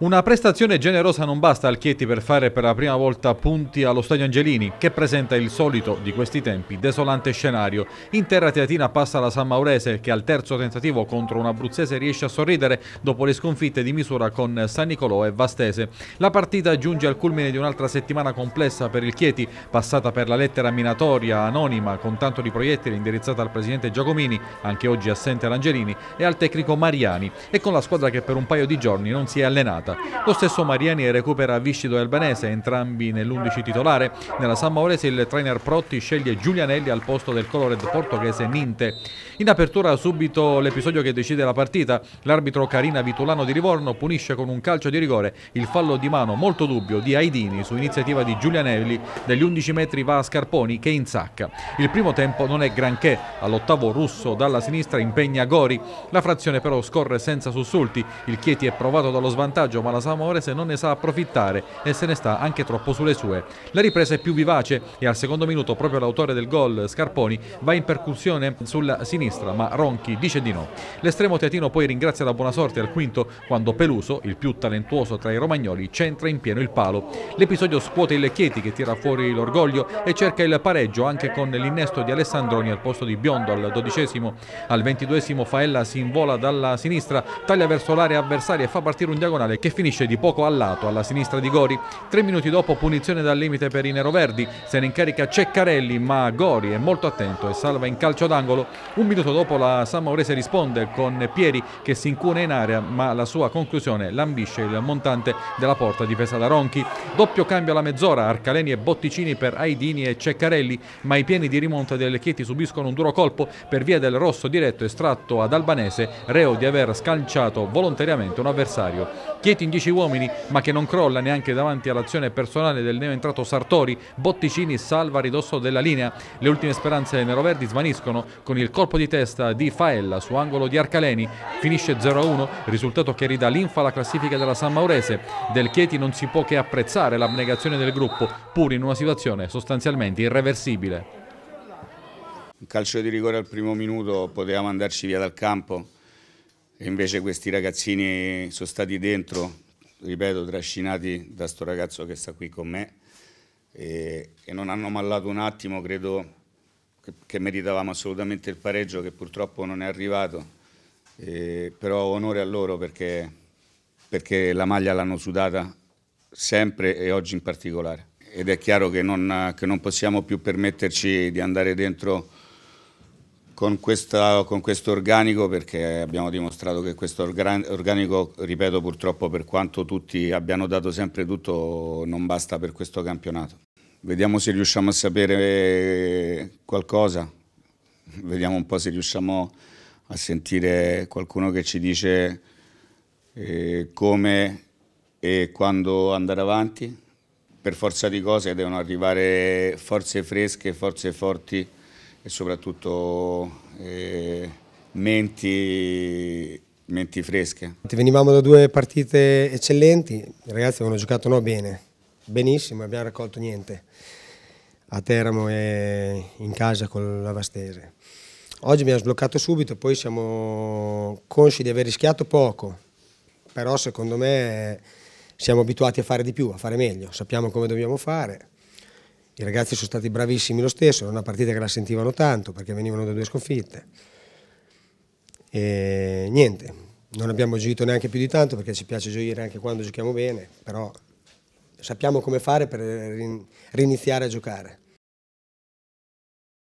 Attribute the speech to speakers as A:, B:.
A: Una prestazione generosa non basta al Chieti per fare per la prima volta punti allo Stadio Angelini, che presenta il solito di questi tempi desolante scenario. In terra teatina passa la San Maurese, che al terzo tentativo contro un abruzzese riesce a sorridere dopo le sconfitte di misura con San Nicolò e Vastese. La partita giunge al culmine di un'altra settimana complessa per il Chieti, passata per la lettera minatoria anonima con tanto di proiettili indirizzata al presidente Giacomini, anche oggi assente all'Angelini, e al tecnico Mariani, e con la squadra che per un paio di giorni non si è allenata giornata. Lo stesso Mariani recupera Viscido e Albanese, entrambi nell'11 titolare. Nella San Maurese il trainer Protti sceglie Giulianelli al posto del colored portoghese Ninte. In apertura subito l'episodio che decide la partita. L'arbitro Carina Vitulano di Livorno punisce con un calcio di rigore il fallo di mano molto dubbio di Aidini su iniziativa di Giulianelli. Degli 11 metri va a Scarponi che insacca. Il primo tempo non è granché. All'ottavo russo dalla sinistra impegna Gori. La frazione però scorre senza sussulti. Il Chieti è provato dallo svantaggio vantaggio, ma la Samorese non ne sa approfittare e se ne sta anche troppo sulle sue. La ripresa è più vivace e al secondo minuto proprio l'autore del gol, Scarponi, va in percussione sulla sinistra, ma Ronchi dice di no. L'estremo teatino poi ringrazia la buona sorte al quinto quando Peluso, il più talentuoso tra i romagnoli, centra in pieno il palo. L'episodio scuote il Chieti che tira fuori l'orgoglio e cerca il pareggio anche con l'innesto di Alessandroni al posto di Biondo al dodicesimo. Al ventiduesimo Faella si invola dalla sinistra, taglia verso l'area avversaria e fa partire un diagonale che che finisce di poco a lato alla sinistra di Gori. Tre minuti dopo punizione dal limite per i neroverdi, se ne incarica Ceccarelli ma Gori è molto attento e salva in calcio d'angolo. Un minuto dopo la San Maurese risponde con Pieri che si incune in area ma la sua conclusione lambisce il montante della porta difesa da Ronchi. Doppio cambio alla mezz'ora, Arcaleni e Botticini per Aidini e Ceccarelli ma i pieni di rimonta del Chieti subiscono un duro colpo per via del rosso diretto estratto ad Albanese, reo di aver scalciato volontariamente un avversario. Chieti in 10 uomini ma che non crolla neanche davanti all'azione personale del neoentrato Sartori, Botticini salva a ridosso della linea. Le ultime speranze neroverdi svaniscono con il colpo di testa di Faella su angolo di Arcaleni, finisce 0-1, risultato che ridà l'infa alla classifica della San Maurese. Del Chieti non si può che apprezzare l'abnegazione del gruppo, pur in una situazione sostanzialmente irreversibile.
B: Un calcio di rigore al primo minuto potevamo andarci via dal campo e invece questi ragazzini sono stati dentro, ripeto, trascinati da sto ragazzo che sta qui con me e, e non hanno mallato un attimo, credo che, che, meritavamo assolutamente il pareggio che purtroppo non è arrivato, e, però onore a loro perché, perché la maglia l'hanno sudata sempre e oggi in particolare. Ed è chiaro che non, che non possiamo più permetterci di andare dentro con, questa, con questo organico perché abbiamo dimostrato che questo organico, ripeto purtroppo per quanto tutti abbiano dato sempre tutto, non basta per questo campionato. Vediamo se riusciamo a sapere qualcosa, vediamo un po' se riusciamo a sentire qualcuno che ci dice eh, come e quando andare avanti. Per forza di cose devono arrivare forze fresche, forze forti e soprattutto eh, menti, menti, fresche.
C: Venivamo da due partite eccellenti, i ragazzi avevano giocato no bene, benissimo, abbiamo raccolto niente a Teramo e in casa con la Vastese. Oggi abbiamo sbloccato subito, poi siamo consci di aver rischiato poco, però secondo me siamo abituati a fare di più, a fare meglio, sappiamo come dobbiamo fare i ragazzi sono stati bravissimi lo stesso, era una partita che la sentivano tanto perché venivano da due sconfitte. E niente, non abbiamo gioito neanche più di tanto perché ci piace gioire anche quando giochiamo bene, però sappiamo come fare per rin- riniziare a giocare.